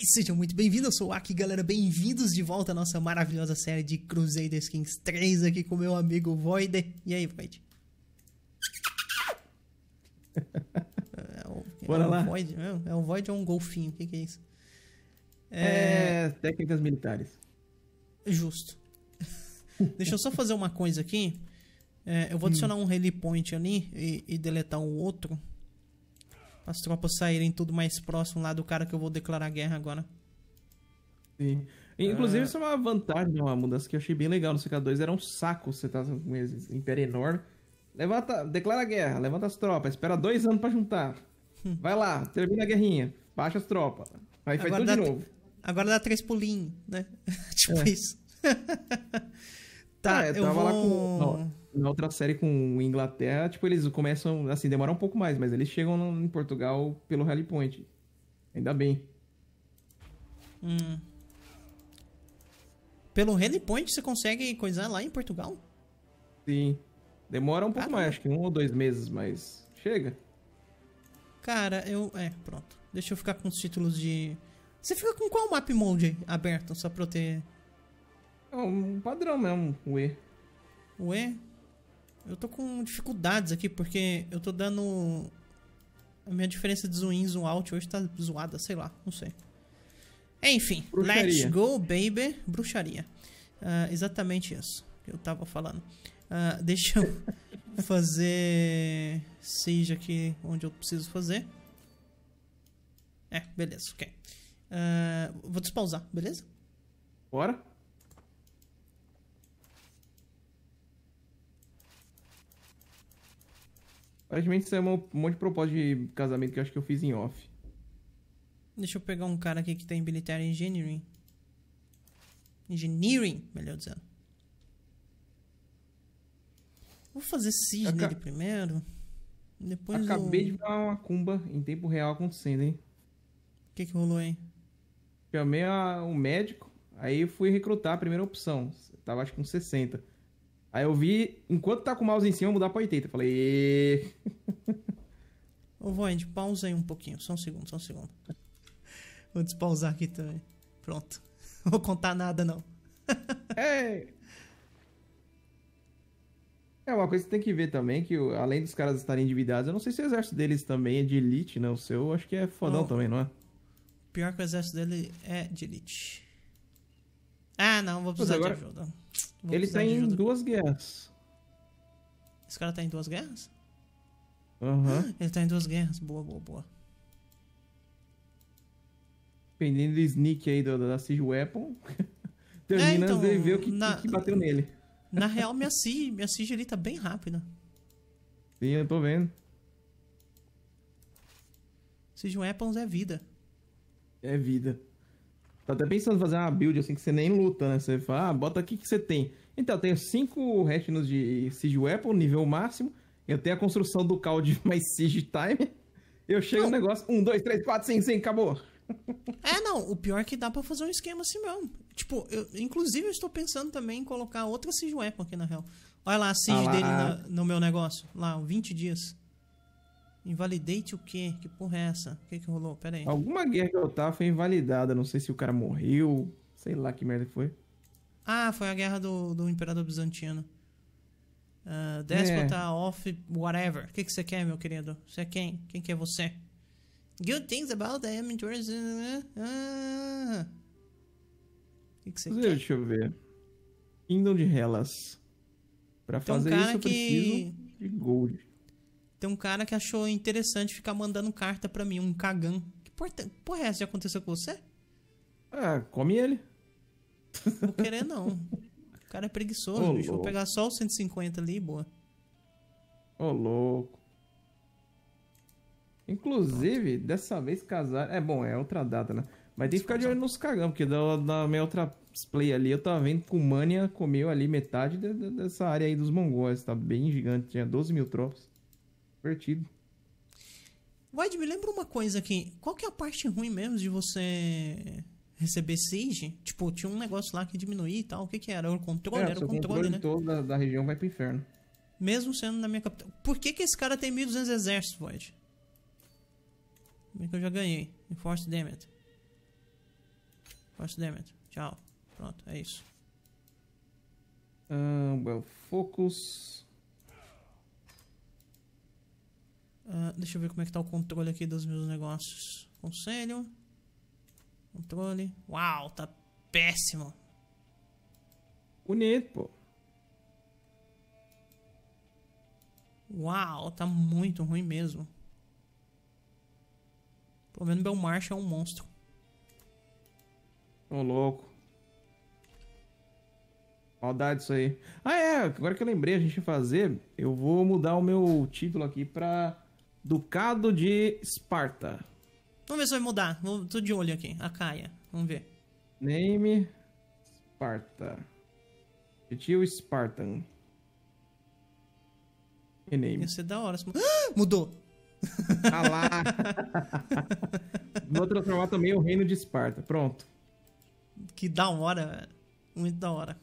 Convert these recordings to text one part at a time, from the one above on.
Oi, sejam muito bem-vindos, eu sou o Aki, galera, bem-vindos de volta à nossa maravilhosa série de Crusader Kings 3 aqui com meu amigo Void. E aí, Void? é um, é Bora é um lá. Void, é, um é Void ou um golfinho? O que, que é isso? É... é... Técnicas militares. Justo. Deixa eu só fazer uma coisa aqui. É, eu vou adicionar hum. um rally point ali e, e deletar um outro as tropas saírem tudo mais próximo lá do cara que eu vou declarar guerra agora. Sim. Inclusive, ah. isso é uma vantagem, né? uma mudança que eu achei bem legal no CK2. Era um saco você tá com esse império enorme. Levanta, declara guerra, levanta as tropas, espera dois anos para juntar. Hum. Vai lá, termina a guerrinha, baixa as tropas. Aí faz tudo de novo. Agora dá três pulinhos, né? tipo é. isso. tá, ah, eu, eu vou... lá com. Ó, na outra série com Inglaterra, tipo, eles começam, assim, demora um pouco mais, mas eles chegam no, em Portugal pelo Rally Point. Ainda bem. Hum. Pelo Rally Point você consegue coisar lá em Portugal? Sim. Demora um pouco mais, acho que um ou dois meses, mas chega. Cara, eu. É, pronto. Deixa eu ficar com os títulos de. Você fica com qual map mode aberto só pra eu ter. É um padrão mesmo, o E. O E? Eu tô com dificuldades aqui, porque eu tô dando... A minha diferença de zoom in zoom out hoje tá zoada, sei lá, não sei. Enfim, bruxaria. let's go, baby. Bruxaria. Uh, exatamente isso que eu tava falando. Uh, deixa eu fazer... Seja aqui onde eu preciso fazer. É, beleza, ok. Uh, vou despausar, beleza? Bora? Aparentemente isso é um monte de propósito de casamento que eu acho que eu fiz em off. Deixa eu pegar um cara aqui que tem tá Military Engineering. Engineering, melhor dizendo. Vou fazer cisne Aca... primeiro. Depois Acabei eu... de ver uma cumba em tempo real acontecendo, hein? O que, que rolou, hein? Chamei o um médico, aí fui recrutar a primeira opção. Tava acho com 60. Aí eu vi, enquanto tá com o mouse em cima, mudar pra 80. Eu falei. Ô, Void, pausa aí um pouquinho. Só um segundo, só um segundo. Vou despausar aqui também. Pronto. Não vou contar nada, não. é. É uma coisa que tem que ver também, que além dos caras estarem endividados, eu não sei se o exército deles também é de elite, não. Né? O seu acho que é fodão oh, também, não é? Pior que o exército dele é de elite. Ah, não, vou precisar agora... de ajuda. Vou ele tá em duas guerras. Esse cara tá em duas guerras? Aham. Uhum. Ele tá em duas guerras. Boa, boa, boa. Dependendo do sneak aí da, da Siege Weapon, é, termina é, então, de ver o que, na, que bateu nele. Na real, minha Siege, minha Siege ali tá bem rápida. Sim, eu tô vendo. Siege Weapons é vida. É vida. Tá até pensando em fazer uma build assim que você nem luta, né? Você fala, ah, bota aqui que você tem. Então, eu tenho 5 retinos de Siege Weapon, nível máximo. Eu tenho a construção do Cloud mais Siege Time. Eu chego no negócio, 1, 2, 3, 4, 5, 5, acabou. É, não, o pior é que dá pra fazer um esquema assim mesmo. Tipo, eu, inclusive eu estou pensando também em colocar outra Siege Weapon aqui na real. Olha lá a Siege ah, lá. dele na, no meu negócio, lá, 20 dias. Invalidate o quê? Que porra é essa? O que que rolou? Pera aí. Alguma guerra que eu tava foi invalidada. Não sei se o cara morreu. Sei lá que merda foi. Ah, foi a guerra do, do Imperador Bizantino. Uh, é. off, whatever. O que, que você quer, meu querido? Você é quem? Quem que é você? Good things about the amateurs. Ah. Uh, o uh, uh. que, que você quer? Deixa eu ver. Kingdom de Hellas. Pra então, fazer isso, eu que... preciso de gold tem um cara que achou interessante ficar mandando carta para mim, um cagão. Que porra é essa? Já aconteceu com você? Ah, come ele. Não querer, não. O cara é preguiçoso, Ô, bicho. Vou pegar só os 150 ali, boa. Ô, louco. Inclusive, Pronto. dessa vez casar. É bom, é outra data, né? Mas tem que ficar de olho nos cagão, porque da, da minha outra play ali, eu tava vendo que o Mania comeu ali metade de, de, dessa área aí dos mongóis. Tá bem gigante, tinha 12 mil tropas divertido. Void, me lembra uma coisa aqui. Qual que é a parte ruim mesmo de você receber siege? Tipo, tinha um negócio lá que diminuía e tal. O que que era? Era o controle? É, era o controle, controle né? todo da, da, região vai pro inferno. Mesmo sendo na minha capital. Por que que esse cara tem 1200 exércitos, Void? Como que eu já ganhei? Enforce Demet. Enforce Demet. Tchau. Pronto, é isso. Uh, well, focus... Uh, deixa eu ver como é que tá o controle aqui dos meus negócios. Conselho. Controle. Uau, tá péssimo. Bonito, pô. Uau, tá muito ruim mesmo. Pelo menos meu é um monstro. Ô, louco. Maldade isso aí. Ah, é, agora que eu lembrei a gente fazer, eu vou mudar o meu título aqui pra Ducado de Esparta. Vamos ver se vai mudar. Vou, tô de olho aqui. A caia. Vamos ver. Name Esparta. Tio Spartan. Name. Ia ser da hora. Ah, mudou! Ah lá! Vou transformar também o Reino de Esparta. Pronto. Que da hora, velho. Muito da hora.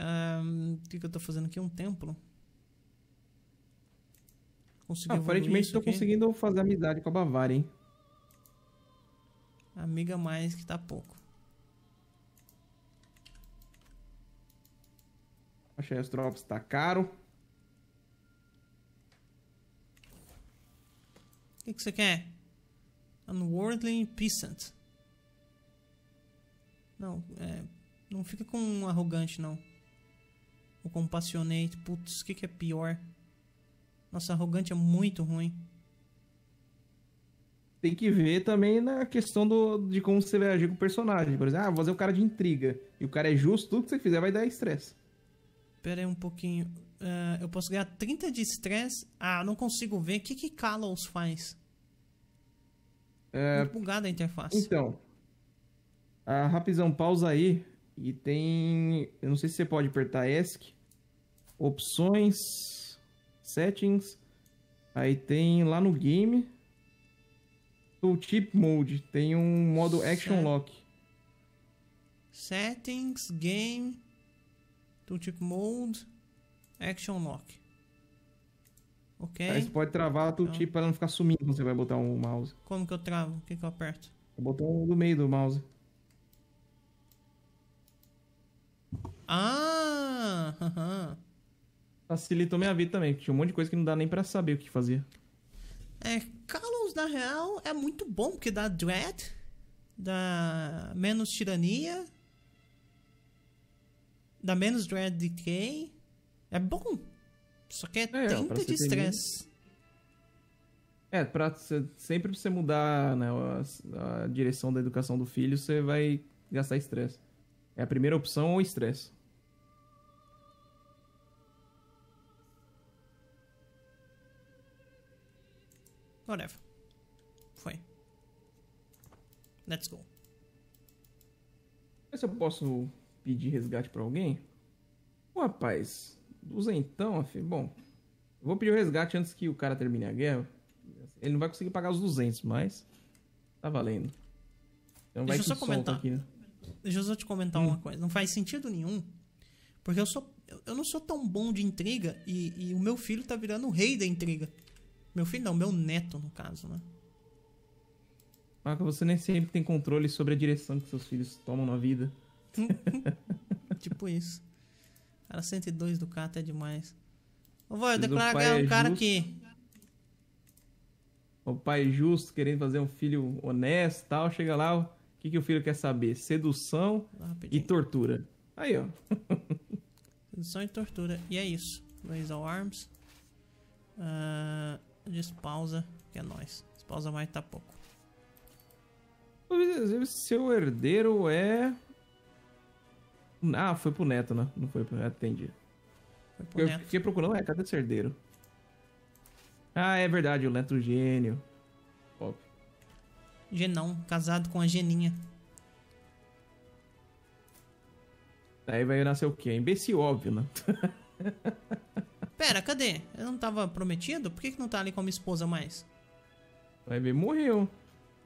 O um, que, que eu tô fazendo aqui? Um templo? Conseguiu ah, Aparentemente estou conseguindo fazer amizade com a Bavária, hein? Amiga mais que tá pouco. Achei as drops, tá caro. O que, que você quer? Unworldly Peasant. Não, é, não fica com arrogante, não. O compassionate. Putz, o que, que é pior? Nossa, arrogante é muito ruim. Tem que ver também na questão do, de como você vai agir com o personagem. Por exemplo, ah, vou fazer o um cara de intriga. E o cara é justo, tudo que você fizer vai dar estresse. Pera aí um pouquinho. Uh, eu posso ganhar 30 de estresse? Ah, não consigo ver. O que que Kalos faz? É... Muito bugada a interface. Então, a rapidão, pausa aí. E tem. Eu não sei se você pode apertar ESC. Opções. Settings. Aí tem lá no game. Tooltip Mode. Tem um modo Action Lock. Settings, Game. Tooltip Mode. Action Lock. Ok. Aí você pode travar a tooltip então... para não ficar sumindo quando você vai botar um mouse. Como que eu travo? O que, que eu aperto? O botão do meio do mouse. Ah! Haha. facilitou minha vida também, tinha um monte de coisa que não dá nem para saber o que fazia. É, Carlos, na real, é muito bom, porque dá dread, dá menos tirania, dá menos dread decay. É bom. Só que é, é 30 de estresse. É, pra você, sempre pra você mudar né, a, a direção da educação do filho, você vai gastar estresse. É a primeira opção ou estresse. Whatever. Foi. Let's go. Mas eu posso pedir resgate para alguém? Ô, rapaz, usa então, afim. Bom, vou pedir o resgate antes que o cara termine a guerra. Ele não vai conseguir pagar os 200, mas tá valendo. Então Deixa vai eu só comentar. Aqui, né? Deixa eu só te comentar hum. uma coisa. Não faz sentido nenhum. Porque eu sou eu não sou tão bom de intriga e, e o meu filho tá virando o rei da intriga. Meu filho não, meu neto, no caso, né? Marco, você nem sempre tem controle sobre a direção que seus filhos tomam na vida. tipo isso. Cara, 102 do Cato é demais. Ô, vó, eu declaro que é, é um cara justo, que. O pai é justo, querendo fazer um filho honesto tal, chega lá, o que, que o filho quer saber? Sedução e tortura. Aí, ó. Sedução e tortura. E é isso. Laser Arms. Uh, despausa, que é nós. Despausa mais tá pouco. Seu herdeiro é. Ah, foi pro neto, né? Não foi pro neto, entendi. Foi pro Eu neto. fiquei procurando, é, cadê esse herdeiro? Ah, é verdade, o neto gênio. Óbvio. Genão, casado com a geninha. Daí vai nascer o quê? Imbecil, óbvio, né? Pera, cadê? Eu não tava prometido? Por que, que não tá ali como esposa mais? Vai ver, morreu.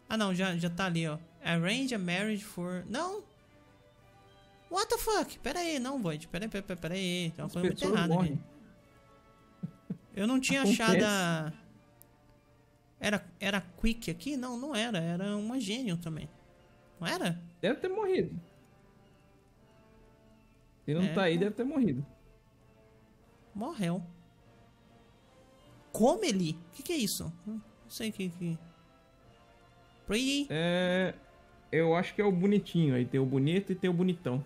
Ah não, já, já tá ali, ó. Arrange a marriage for... Não! What the fuck? Pera aí, não, Void. Pera aí, pera, pera, aí. Tem uma As coisa muito errada aqui. Eu não tinha Acontece. achado a... Era, era Quick aqui? Não, não era. Era uma gênio também. Não era? Deve ter morrido. Se não é, tá aí, é. deve ter morrido. Morreu. Come ele? O que, que, é isso? Hum, não sei o que que... Pretty? É... Eu acho que é o bonitinho. Aí tem o bonito e tem o bonitão.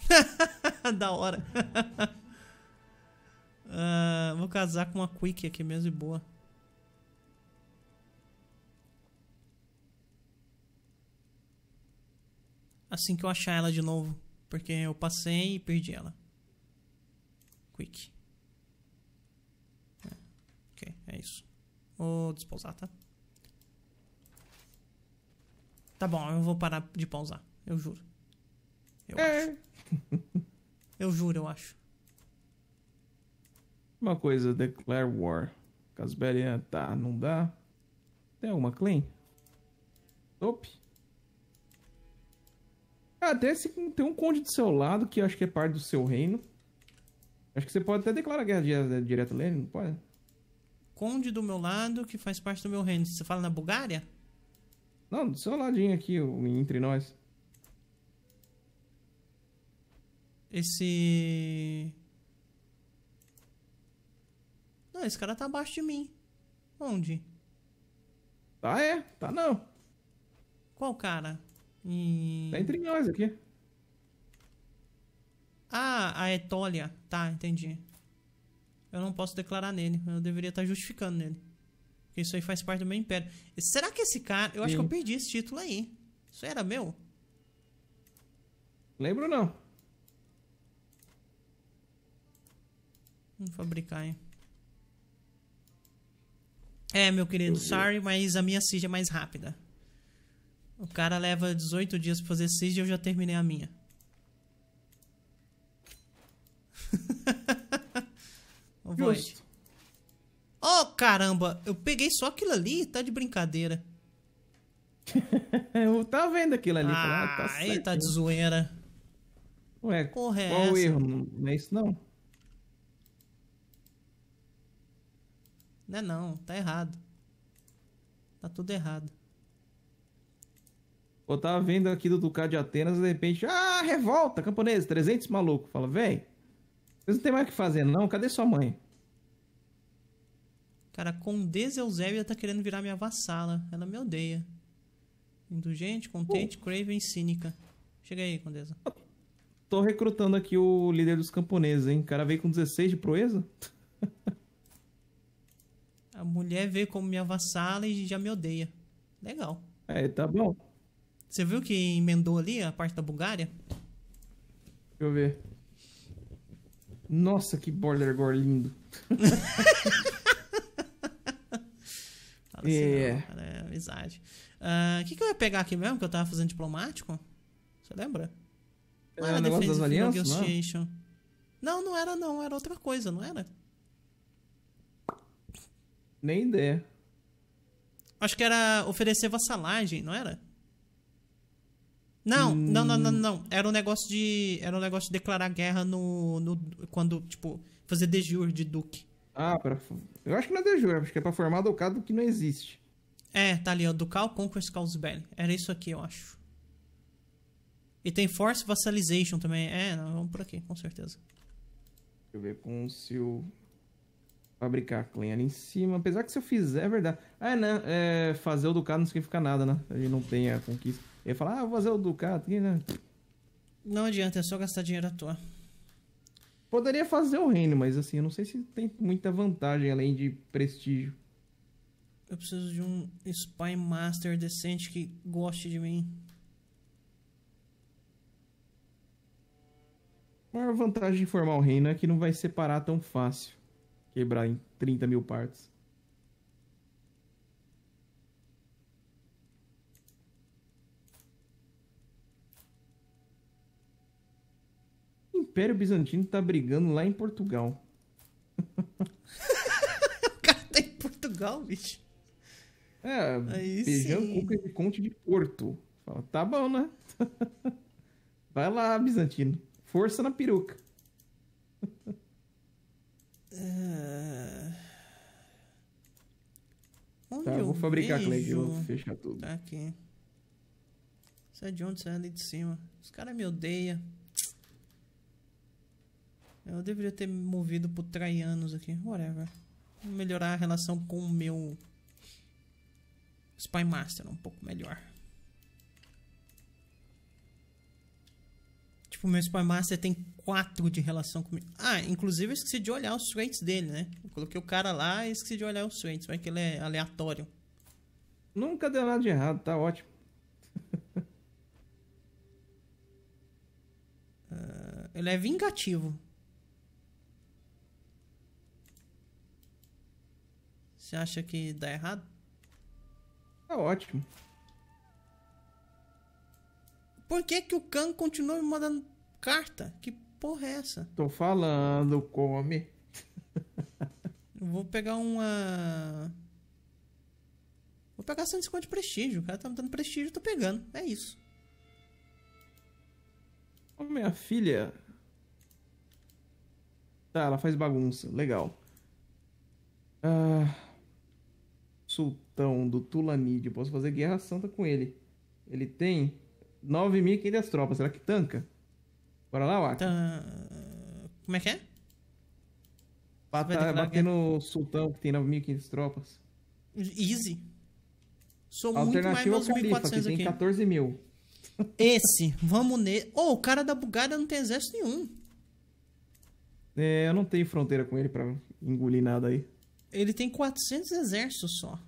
da hora. uh, vou casar com uma quick aqui mesmo e boa. Assim que eu achar ela de novo. Porque eu passei e perdi ela. É, ok, é isso. Vou despausar, tá? Tá bom, eu vou parar de pausar. Eu juro. Eu é. acho. eu juro, eu acho. Uma coisa, declare war. Casberian tá, não dá. Tem alguma clean? Top. Ah, tem, esse, tem um conde do seu lado que acho que é parte do seu reino. Acho que você pode até declarar guerra eh, direto a não pode? Conde do meu lado, que faz parte do meu reino. Você fala na Bulgária? Não, do seu ladinho aqui, entre nós. Esse... Não, esse cara tá abaixo de mim. Onde? Tá, é. Tá não. Qual cara? E... Tá entre nós aqui. Ah, a Etólia. Tá, entendi. Eu não posso declarar nele. Eu deveria estar justificando nele. Porque isso aí faz parte do meu império. Será que esse cara... Eu acho Sim. que eu perdi esse título aí. Isso era meu? Lembro não. Vamos fabricar, hein? É, meu querido, sorry, mas a minha siege é mais rápida. O cara leva 18 dias pra fazer siege e eu já terminei a minha. Vai. Justo. Oh, caramba! Eu peguei só aquilo ali? Tá de brincadeira. eu tava vendo aquilo ali. Ah, tá aí tá de zoeira. Ué, corre. É qual o erro? Não é isso não? Não é não, tá errado. Tá tudo errado. Eu tava vendo aqui do Ducado de Atenas, de repente, ah, revolta, camponesa, 300 maluco. Fala, vem. Você não tem mais o que fazer, não? Cadê sua mãe? Cara, Condesa Eusébia tá querendo virar minha vassala. Ela me odeia. Indulgente, contente, uh. craven, cínica. Chega aí, Condesa. Tô recrutando aqui o líder dos camponeses, hein? O cara veio com 16 de proeza? A mulher veio como minha vassala e já me odeia. Legal. É, tá bom. Você viu que emendou ali a parte da Bulgária? Deixa eu ver. Nossa, que border gore lindo. Fala assim, é. Não, cara, é amizade. O uh, ah, que, que eu ia pegar aqui mesmo que eu tava fazendo diplomático? Você lembra? É, não era, era negócio das alianças, não? não? Não, era não. Era outra coisa, não era? Nem ideia. Acho que era oferecer vassalagem, não era? Não, hum. não, não, não, não. Era um negócio de. Era um negócio de declarar guerra no. no quando, tipo, fazer de jure de Duque. Ah, pra, eu acho que não é de jure, acho que é pra formar ducado que não existe. É, tá ali, ó. Ducal Conquest Belly. Era isso aqui, eu acho. E tem Force Vassalization também. É, não, vamos por aqui, com certeza. Deixa eu ver com se eu fabricar a clan ali em cima. Apesar que se eu fizer, é verdade. Ah, é, né? É, fazer o ducado não significa nada, né? A gente não tem a conquista. Ele fala, ah, vou fazer o Ducato aqui, né? Não adianta, é só gastar dinheiro à toa. Poderia fazer o reino, mas assim, eu não sei se tem muita vantagem além de prestígio. Eu preciso de um Spy Master decente que goste de mim. A maior vantagem de formar o reino é que não vai separar tão fácil. Quebrar em 30 mil partes. Império Bizantino tá brigando lá em Portugal. o cara tá em Portugal, bicho. É, Aí beijando sim. Cuca de Conte de Porto. Fala, tá bom, né? Vai lá, Bizantino. Força na peruca. Uh... Onde tá, eu vou fabricar Clay, vou fechar tudo. Tá aqui. Sai é de onde? Sai ali de cima. Os caras me odeiam. Eu deveria ter me movido pro Traianos aqui. Whatever. Vou melhorar a relação com o meu... Spy Master um pouco melhor. Tipo, meu Spy Master tem 4 de relação comigo. Ah, inclusive eu esqueci de olhar os traits dele, né? Eu coloquei o cara lá e esqueci de olhar os traits. Vai que ele é aleatório. Nunca deu nada de errado, tá ótimo. uh, ele é vingativo. Você acha que dá errado? Tá ótimo. Por que que o Khan continua me mandando carta? Que porra é essa? Tô falando, come. vou pegar uma... Vou pegar 150 de prestígio. O cara tá me dando prestígio, eu tô pegando. É isso. Ô, minha filha... Tá, ela faz bagunça. Legal. Ah... Uh sultão do Tulanídio, posso fazer guerra santa com ele. Ele tem 9.500 tropas, será que tanca? Bora lá, Waka. Como é que é? Bata, bater no sultão que tem 9.500 tropas. Easy. Sou Alternativa muito mais é meus 1.400 aqui. tem 14 mil. Esse, vamos nele. Oh, o cara da bugada não tem exército nenhum. É, eu não tenho fronteira com ele pra engolir nada aí. Ele tem 400 exércitos só.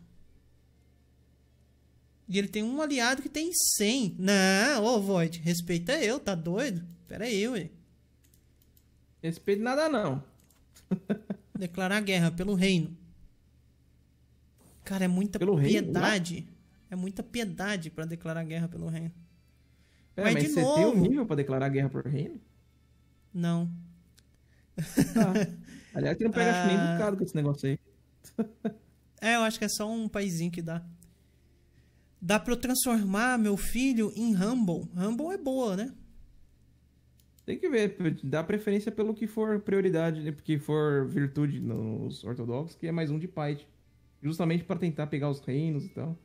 E ele tem um aliado que tem 100. Não, ô Void, respeita eu, tá doido? Pera aí, ué. Respeito nada não. Declarar guerra pelo reino. Cara, é muita pelo piedade. Reino, é muita piedade para declarar guerra pelo reino. Pera, mas, mas de você novo... tem um nível pra declarar guerra pelo reino? Não. Ah. Aliás, tem um tá. pega ah... nem com esse negócio aí. é, eu acho que é só um paizinho que dá. Dá pra eu transformar meu filho em Humble? Humble é boa, né? Tem que ver, dá preferência pelo que for prioridade, né? porque for virtude nos ortodoxos, que é mais um de Pyte. Justamente para tentar pegar os reinos e tal.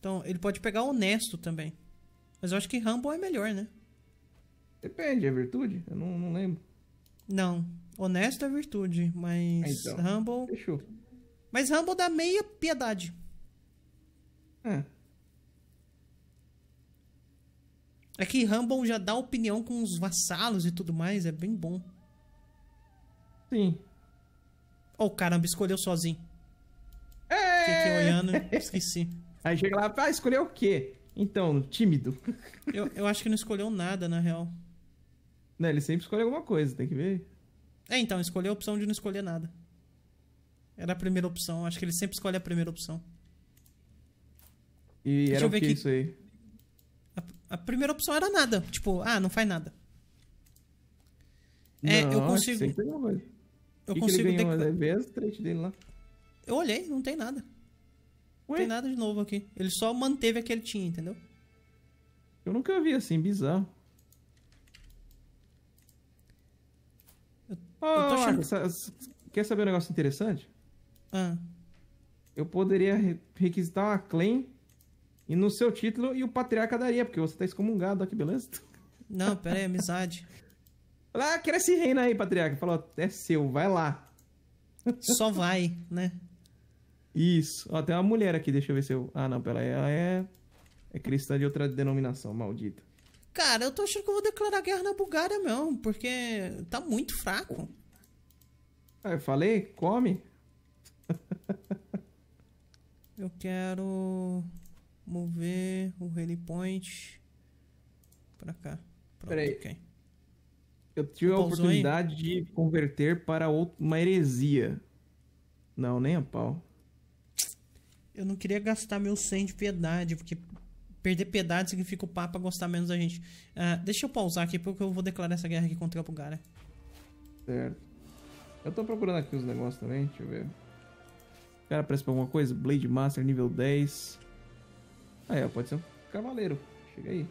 Então, ele pode pegar honesto também. Mas eu acho que Humble é melhor, né? Depende, é virtude? Eu não, não lembro. Não. Honesto é virtude, mas então, Humble. Fechou. Mas Humble dá meia piedade. É. É que Humble já dá opinião com os vassalos e tudo mais, é bem bom. Sim. Oh, caramba, escolheu sozinho. É! Fiquei olhando, esqueci. Aí chega lá, ah, escolheu o quê? Então, tímido. eu, eu acho que não escolheu nada, na real. Não, ele sempre escolhe alguma coisa, tem que ver. É, então, escolher a opção de não escolher nada. Era a primeira opção. Acho que ele sempre escolhe a primeira opção. E Deixa era eu ver o que aqui. isso aí? A, a, primeira opção era nada. Tipo, ah, não faz nada. É, não, eu consigo. Eu que consigo. Que ele ganhou, dec... dele lá. Eu olhei, não tem nada. Ué? Não tem nada de novo aqui. Ele só manteve aquele tinha, entendeu? Eu nunca vi assim, bizarro. Então, ah, achando... quer saber um negócio interessante? Ah. Eu poderia requisitar uma claim e no seu título e o patriarca daria, porque você tá excomungado, ó, que beleza. Não, pera aí, amizade. Lá, ah, quer esse reino aí, patriarca. Falou, é seu, vai lá. Só vai, né? Isso. Ó, tem uma mulher aqui, deixa eu ver se eu. Ah, não, pera aí. Ela é. É cristã de outra denominação, maldita. Cara, eu tô achando que eu vou declarar guerra na Bulgária mesmo, porque tá muito fraco. Ah, eu falei, come. eu quero mover o rally point pra cá. Pronto, Peraí. Okay. Eu tive a oportunidade aí? de converter para uma heresia. Não, nem a pau. Eu não queria gastar meu 100 de piedade, porque Perder piedade significa o Papa gostar menos da gente. Uh, deixa eu pausar aqui porque eu vou declarar essa guerra aqui contra o Bulgária. Certo. Eu tô procurando aqui os negócios também, deixa eu ver. Cara, parece pra alguma coisa? Blade Master, nível 10. Aí, é, pode ser um cavaleiro. Chega aí.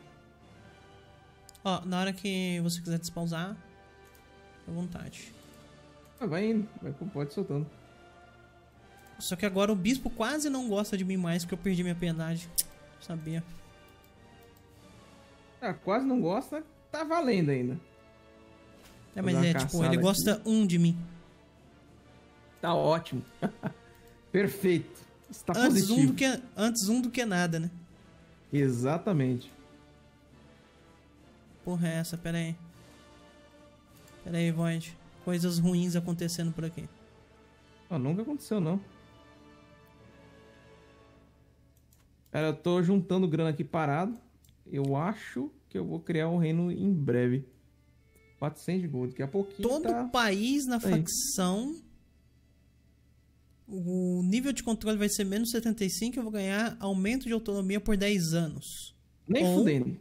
Ó, na hora que você quiser despausar, à vontade. Ah, vai indo, vai, pode soltando. Só que agora o bispo quase não gosta de mim mais porque eu perdi minha piedade. Sabia. Ah, quase não gosta, tá valendo ainda. É, mas é tipo, ele aqui. gosta um de mim. Tá ótimo. Perfeito. Está antes positivo. Um do que, antes um do que nada, né? Exatamente. Porra, é essa? Pera aí. Pera aí, Void. Coisas ruins acontecendo por aqui. Ah, nunca aconteceu, não. Cara, eu tô juntando grana aqui parado. Eu acho que eu vou criar um reino em breve. 400 de gold, daqui a é pouquinho. Todo tá... país na tá Aí. facção. O nível de controle vai ser menos 75 e eu vou ganhar aumento de autonomia por 10 anos. Nem Ou... fudendo.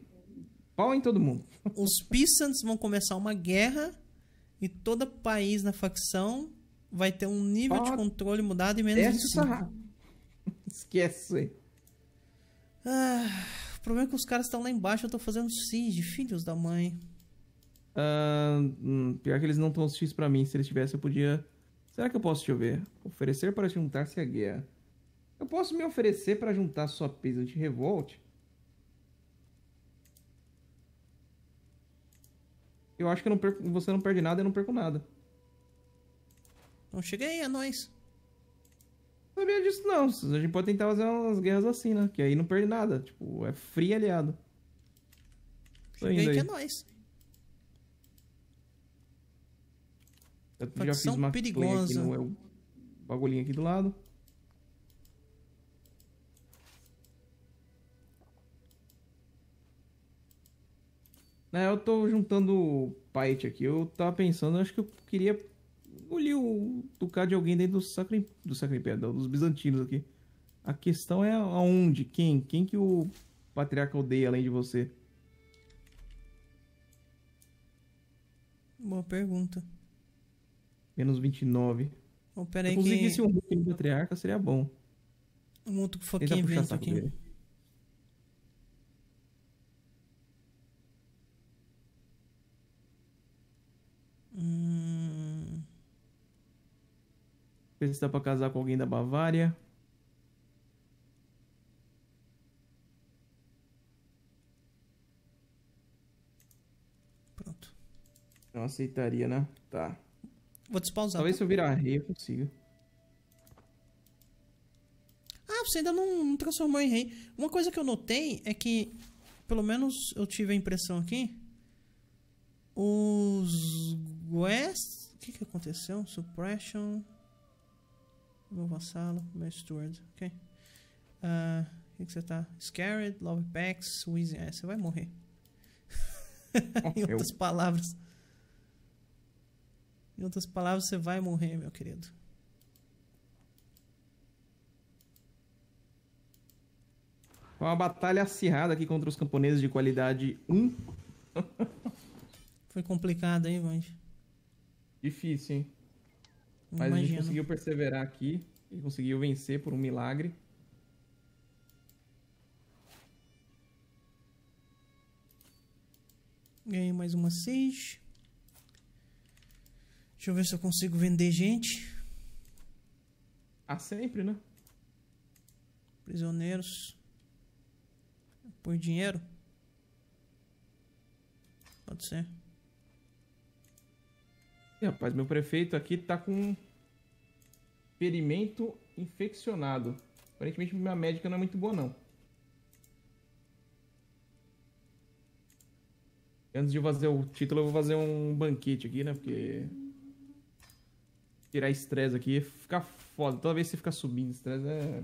Pau em todo mundo. Os Peasants vão começar uma guerra e todo país na facção vai ter um nível Pau... de controle mudado e menos Essa... de 5. Esquece. Ah, o problema é que os caras estão lá embaixo, eu tô fazendo de filhos da mãe. Ah, hum, pior que eles não estão assistindo pra mim. Se eles tivessem, eu podia. Será que eu posso te ver? Oferecer para juntar-se à guerra. Eu posso me oferecer para juntar sua de revolt? Eu acho que eu não perco, você não perde nada e eu não perco nada. Então chega aí, é nóis sabia disso, não. A gente pode tentar fazer umas guerras assim, né? Que aí não perde nada. Tipo, é free aliado. Tô indo é aí. é nóis. Eu Facção já fiz uma perigosa. aqui no um bagulhinho aqui do lado. É, eu tô juntando o Pyte aqui. Eu tava pensando, acho que eu queria engoliu o ducado de alguém dentro do sacro, do sacro império, dos bizantinos aqui. A questão é aonde, quem, quem que o patriarca odeia além de você? Boa pergunta. Menos 29. Oh, pera aí Se conseguisse que... um patriarca, seria bom. Um outro fucking evento aqui. Dele. ver se dá pra casar com alguém da Bavária. Pronto. Não aceitaria, né? Tá. Vou despausar. Talvez tá? se eu virar rei eu consiga. Ah, você ainda não, não transformou em rei. Uma coisa que eu notei é que, pelo menos eu tive a impressão aqui, os West... O que, que aconteceu? Suppression meu vassalo, meu steward, ok? Uh, o que, que, você tá? Scared, Love Packs, Wheezy. É, você vai morrer. em outras palavras. Em outras palavras, você vai morrer, meu querido. Foi uma batalha acirrada aqui contra os camponeses de qualidade 1. Foi complicado, hein, Vange? Difícil, hein? Mas Imagino. a gente conseguiu perseverar aqui e conseguiu vencer por um milagre. Ganhei mais uma 6. Deixa eu ver se eu consigo vender gente. Há sempre, né? Prisioneiros. Por dinheiro? Pode ser. Ih, rapaz, meu prefeito aqui tá com ferimento infeccionado. Aparentemente minha médica não é muito boa, não. Antes de fazer o título, eu vou fazer um banquete aqui, né? Porque... Tirar estresse aqui ficar foda. Toda vez que você ficar subindo estresse, é...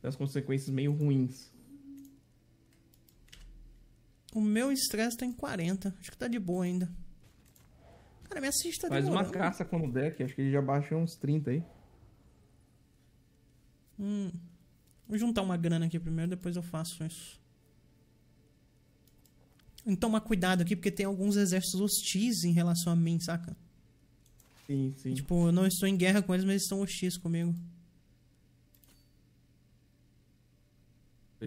Tem as consequências meio ruins. O meu estresse tá em 40. Acho que tá de boa ainda. Cara, minha assist tá Faz uma caça com o deck, acho que ele já baixou uns 30 aí. Hum. Vou juntar uma grana aqui primeiro, depois eu faço isso. Então, mas cuidado aqui, porque tem alguns exércitos hostis em relação a mim, saca? Sim, sim. Tipo, eu não estou em guerra com eles, mas eles são hostis comigo.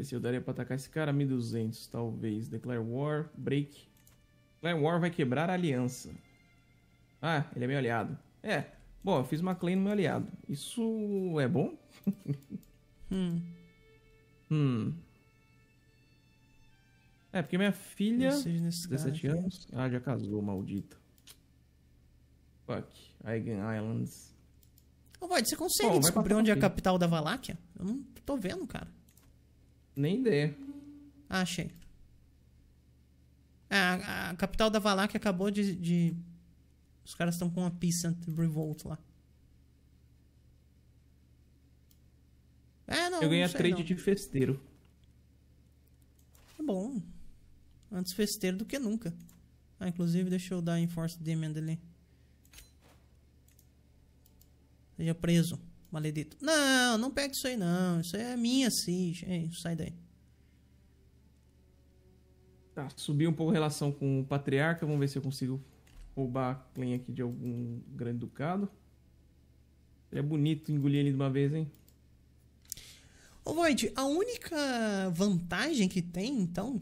Se eu daria pra atacar esse cara, 1200, talvez. Declare War, Break. Declare War vai quebrar a aliança. Ah, ele é meu aliado. É. Bom, eu fiz uma no meu aliado. Isso é bom? hum. Hum. É, porque minha filha. 17 cara, anos. Ah, já casou, maldito. Fuck. Eigen Islands. Ô, oh, Void, você consegue Bom, descobrir onde é a capital da Valáquia? Eu não tô vendo, cara. Nem ideia. Ah, achei. Ah, a, a capital da Valáquia acabou de, de os caras estão com uma Peasant Revolt lá. É, não, eu ganhei a trade não. de festeiro. É bom. Antes festeiro do que nunca. Ah, inclusive deixa eu dar Enforce Demand ali. Seja preso, maledito. Não, não pega isso aí não. Isso aí é minha sim. Ei, sai daí. Tá, subi um pouco a relação com o Patriarca. Vamos ver se eu consigo roubar clan aqui de algum grande ducado. É bonito engolir ele de uma vez, hein? Ô Void, a única vantagem que tem, então,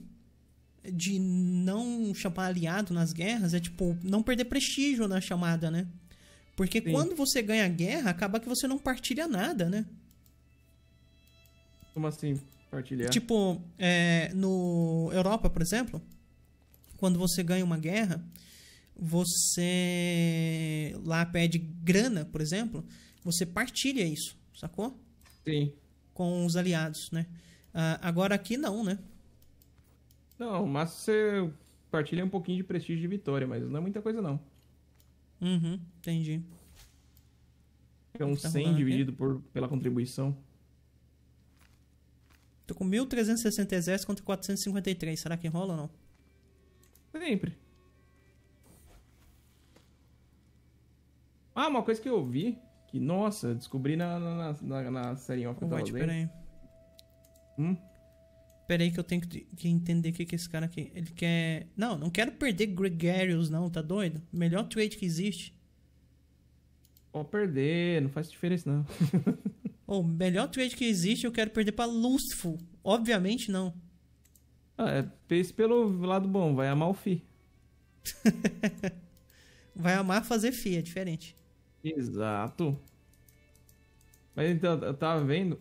de não chamar aliado nas guerras é, tipo, não perder prestígio na chamada, né? Porque Sim. quando você ganha a guerra, acaba que você não partilha nada, né? Como assim, partilhar? Tipo, é, no Europa, por exemplo, quando você ganha uma guerra, você lá pede grana, por exemplo, você partilha isso, sacou? Sim. Com os aliados, né? Uh, agora aqui não, né? Não, mas você partilha um pouquinho de prestígio de vitória, mas não é muita coisa não. Uhum, entendi. É um tá 100 dividido por, pela contribuição. Tô com 1360 exércitos contra 453. Será que enrola ou não? Sempre. Ah, uma coisa que eu vi, que, nossa, descobri na, na, na, na série off que eu Hum? Peraí que eu tenho que, que entender o que, que esse cara aqui... Ele quer... Não, não quero perder Gregarious, não, tá doido? Melhor trade que existe. Ó, perder, não faz diferença, não. O oh, melhor trade que existe eu quero perder pra Lustful. Obviamente não. Ah, é, pense pelo lado bom, vai amar o Fi. vai amar fazer Fi, é diferente. Exato. Mas então, eu tava vendo.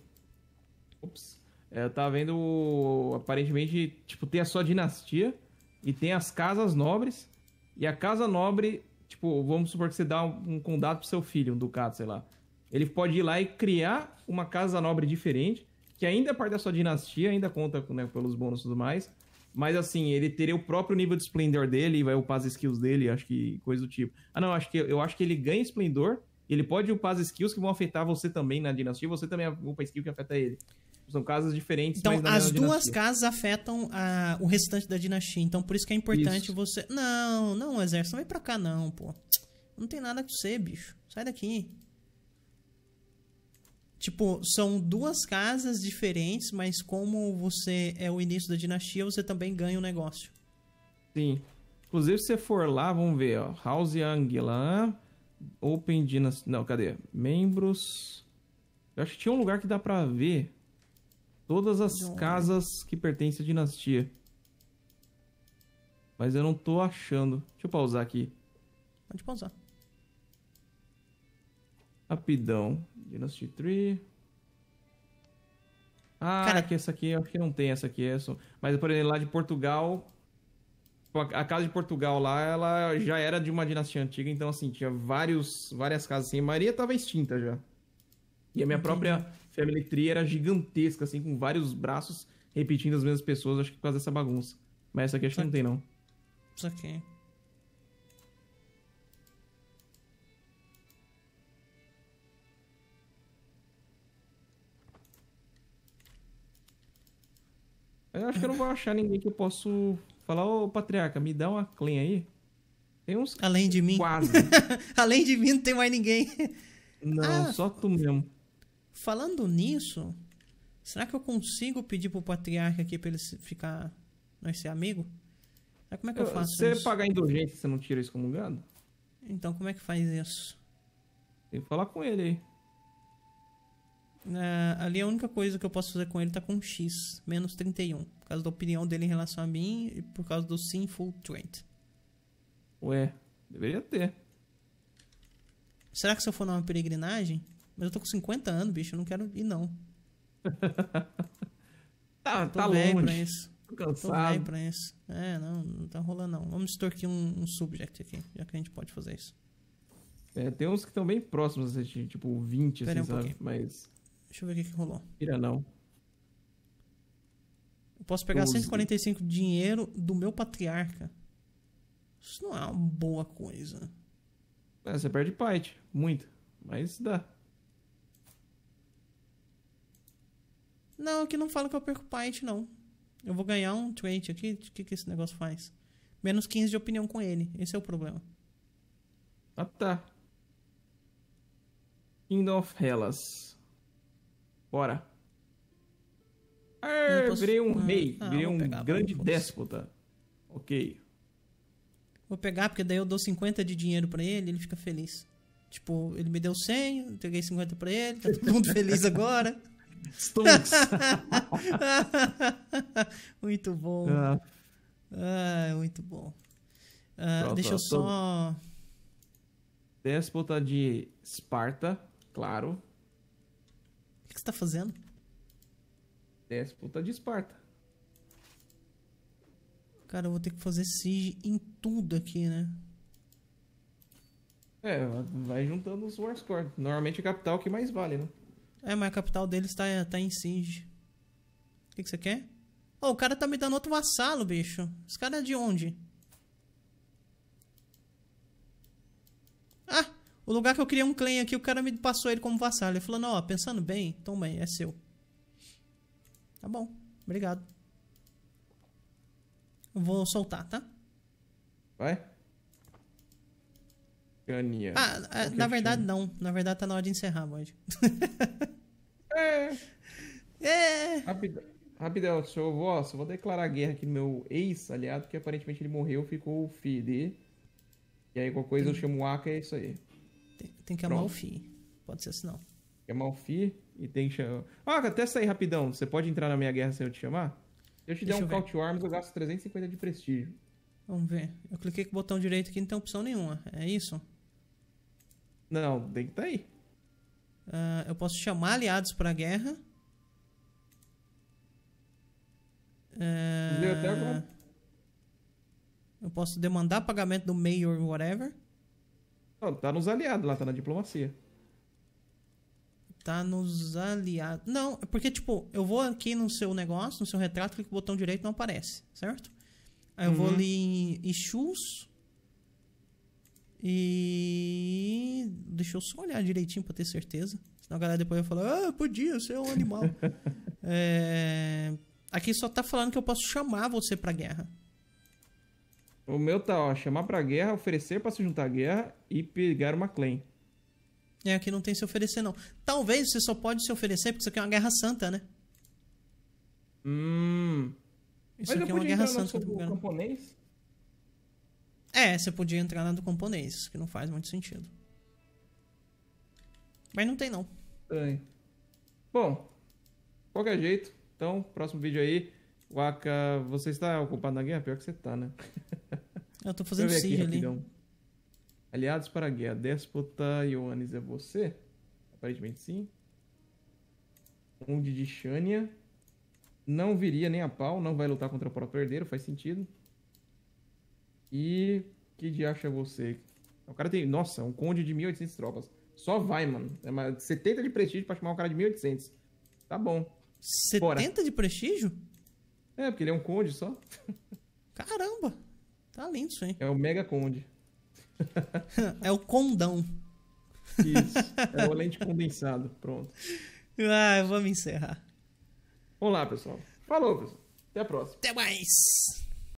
Ops. É, eu tava vendo. Aparentemente, tipo, tem a sua dinastia e tem as casas nobres. E a casa nobre, tipo, vamos supor que você dá um, condado pro seu filho, um ducado, sei lá. Ele pode ir lá e criar uma casa nobre diferente, que ainda é parte da sua dinastia, ainda conta né, pelos bônus e tudo mais. Mas assim, ele teria o próprio nível de esplendor dele, e vai upar as skills dele, acho que coisa do tipo. Ah, não, acho que eu acho que ele ganha esplendor, ele pode upar as skills que vão afetar você também na dinastia, você também upa a skill que afeta ele. São casas diferentes. Então, as duas dinastia. casas afetam a, o restante da dinastia. Então, por isso que é importante isso. você. Não, não, exército, não vem pra cá, não, pô. Não tem nada com você, bicho. Sai daqui. Tipo, são duas casas diferentes, mas como você é o início da dinastia, você também ganha o um negócio. Sim. Inclusive, se você for lá, vamos ver, ó. House Angela, Open Dynasty... Não, cadê? Membros... Eu acho que tinha um lugar que dá pra ver todas as casas que pertencem à dinastia. Mas eu não tô achando. Deixa eu pausar aqui. Pode pausar. Rapidão. Dynasty Tree. Ah, Cara... que essa aqui, eu acho que não tem essa aqui. É essa. Mas, por exemplo, lá de Portugal, tipo, a casa de Portugal lá, ela já era de uma dinastia antiga, então assim, tinha vários, várias casas assim. A maioria tava extinta já. E a minha própria family tree era gigantesca, assim, com vários braços repetindo as mesmas pessoas, acho que por causa dessa bagunça. Mas essa aqui acho que não tem, não. Isso aqui. Eu acho que eu não vou achar ninguém que eu posso falar, ô patriarca, me dá uma clean aí. Tem uns. Além de mim. Quase. Além de mim não tem mais ninguém. Não, ah, só tu mesmo. Falando nisso, será que eu consigo pedir pro patriarca aqui pra ele ficar. Nós ser amigo? Mas como é que eu, eu faço você isso? Você pagar indulgência, você não tira excomungado? Então como é que faz isso? Tem que falar com ele aí. Ah, ali a única coisa que eu posso fazer com ele tá com X, menos 31. Por causa da opinião dele em relação a mim e por causa do Sinful Trait. Ué, deveria ter. Será que se eu for numa peregrinagem? Mas eu tô com 50 anos, bicho, eu não quero ir não. tá, tá longe. Pra isso. Tô cansado. Tô pra isso. É, não, não tá rolando não. Vamos extorquir um, um subject aqui, já que a gente pode fazer isso. É, tem uns que estão bem próximos, assim, tipo 20, Pera assim, um sabe? Pouquinho. Mas Deixa eu ver o que, que rolou. Tira não. Eu posso pegar 145 145 dinheiro do meu patriarca. Isso não é uma boa coisa. É, você perde parte, muito. Mas dá. Não, aqui não fala que eu perco parte, não. Eu vou ganhar um trait aqui. O que, que esse negócio faz? Menos 15 de opinião com ele. Esse é o problema. Ah, tá. Kingdom of Hellas. Bora. Arr, posso... Virei um ah, rei, ah, virei um grande déspota. Ok. Vou pegar, porque daí eu dou 50 de dinheiro pra ele, ele fica feliz. Tipo, ele me deu 100, entreguei 50 pra ele, tá todo mundo feliz agora. Stonks. muito bom. Ah. ah muito bom. Ah, Pronto, tá, tá, deixa eu só. Déspota de Esparta, claro que você tá fazendo? É Déspota de Esparta. Cara, eu vou ter que fazer siege em tudo aqui, né? É, vai juntando os Warscore. Normalmente a capital é que mais vale, né? É, mas a capital deles tá, tá em siege. O que, que você quer? Oh, o cara tá me dando outro vassalo, bicho. Esse cara é de onde? O lugar que eu criei um claim aqui, o cara me passou ele como vassalo. Ele falou, não, ó, pensando bem, então bem, é seu. Tá bom, obrigado. Eu vou soltar, tá? Vai. Gania. Ah, é, na verdade não. Na verdade tá na hora de encerrar, Boyd. é. É. Rapid... Rapidão, show. Vou, só vou declarar guerra aqui no meu ex-aliado, que aparentemente ele morreu, ficou o FID. E aí qualquer coisa Sim. eu chamo o Aka e é isso aí. Tem, tem que amar o FI. Pode ser assim, não. Tem que amar o FI e tem que chamar. Ah, testa aí rapidão. Você pode entrar na minha guerra sem eu te chamar? Se eu te der um Call to Arms, eu gasto 350 de prestígio. Vamos ver. Eu cliquei com o botão direito aqui, não tem opção nenhuma. É isso? Não, tem que estar tá aí. Uh, eu posso chamar aliados para a guerra. Uh, eu posso demandar pagamento do mayor, whatever tá nos aliados lá, tá na diplomacia. Tá nos aliados. Não, é porque, tipo, eu vou aqui no seu negócio, no seu retrato, clico no botão direito não aparece, certo? Aí eu uhum. vou ali em Issues. E. Deixa eu só olhar direitinho pra ter certeza. Senão a galera depois vai falar: Ah, podia ser um animal. é... Aqui só tá falando que eu posso chamar você pra guerra. O meu tá, ó, chamar pra guerra, oferecer para se juntar à guerra e pegar uma claim. É, aqui não tem se oferecer, não. Talvez você só pode se oferecer, porque isso aqui é uma guerra santa, né? Hum. Isso Mas aqui é uma guerra santa. Tá do camponês? É, você podia entrar na do camponês, isso que não faz muito sentido. Mas não tem, não. Tem. Bom, qualquer jeito. Então, próximo vídeo aí. Waka, você está ocupado na guerra? Pior que você está, né? Eu tô fazendo Deixa eu ali. Rapidão. Aliados para a guerra. Déspota Ioannis é você? Aparentemente sim. Onde de Shania. Não viria nem a pau, não vai lutar contra o próprio herdeiro, faz sentido. E que de acha você? O cara tem, nossa, um conde de 1800 tropas. Só vai, mano. É 70 de prestígio pra chamar um cara de 1800. Tá bom. 70 Bora. de prestígio? É, porque ele é um conde só. Caramba! Tá lindo isso, hein? É o Mega Conde. é o condão. Isso. É o lente condensado. Pronto. Ah, vamos encerrar. Vamos lá, pessoal. Falou, pessoal. Até a próxima. Até mais.